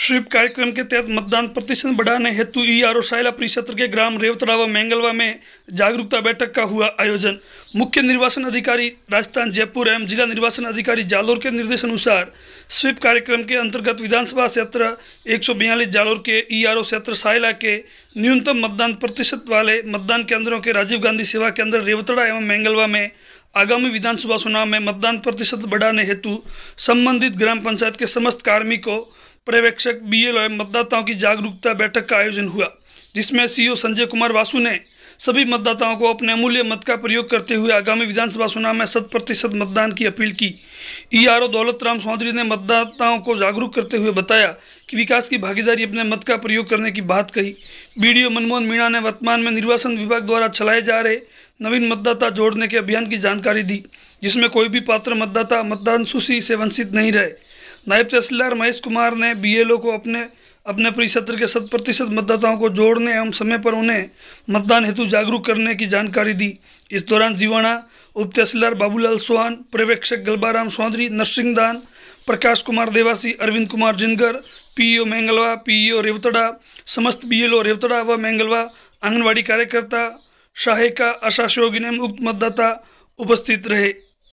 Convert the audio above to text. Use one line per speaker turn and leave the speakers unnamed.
SVEEP कार्यक्रम के तहत मतदान प्रतिशत बढ़ाने हेतु ई आर ओ सायला परिक्षेत्र के ग्राम रेवतड़ा व मैंगलवा में जागरूकता बैठक का हुआ आयोजन मुख्य निर्वाचन अधिकारी राजस्थान जयपुर एवं जिला निर्वाचन अधिकारी जालोर के निर्देश अनुसार स्वीप कार्यक्रम के अंतर्गत विधानसभा क्षेत्र एक जालोर के ई आर ओ क्षेत्र सायला के न्यूनतम मतदान प्रतिशत वाले मतदान केंद्रों के राजीव गांधी सेवा केंद्र रेवतड़ा एवं मैंगलवा में आगामी विधानसभा चुनाव में मतदान प्रतिशत बढ़ाने हेतु संबंधित ग्राम पंचायत के समस्त कार्मिकों पर्यवेक्षक एल एवं मतदाताओं की जागरूकता बैठक का आयोजन हुआ जिसमें सीईओ e संजय कुमार वासु ने सभी मतदाताओं को अपने अमूल्य मत का प्रयोग करते हुए आगामी विधानसभा चुनाव में शत प्रतिशत मतदान की अपील की ई e आर ओ दौलत राम चौधरी ने मतदाताओं को जागरूक करते हुए बताया कि विकास की भागीदारी अपने मत का प्रयोग करने की बात कही बीडीओ मनमोहन मीणा ने वर्तमान में निर्वाचन विभाग द्वारा चलाए जा रहे नवीन मतदाता जोड़ने के अभियान की जानकारी दी जिसमें कोई भी पात्र मतदाता मतदान सूची से वंचित नहीं रहे नायब तहसीलदार महेश कुमार ने बीएलओ को अपने अपने परिसत्र के शत प्रतिशत मतदाताओं को जोड़ने एवं समय पर उन्हें मतदान हेतु जागरूक करने की जानकारी दी इस दौरान जीवाणा उप तहसीलदार बाबूलाल सोहान पर्यवेक्षक गलबाराम Chaudhary Narsingh Dan Prakash Kumar Devasi Arvind Kumar Jingar PEO e Mengalwa PEO e Revatra समस्त बीएलओ रेवतड़ा व मेंगलवा आंगनबाड़ी कार्यकर्ता सहायिका आशा शोगिन एवं उक्त मतदाता उपस्थित रहे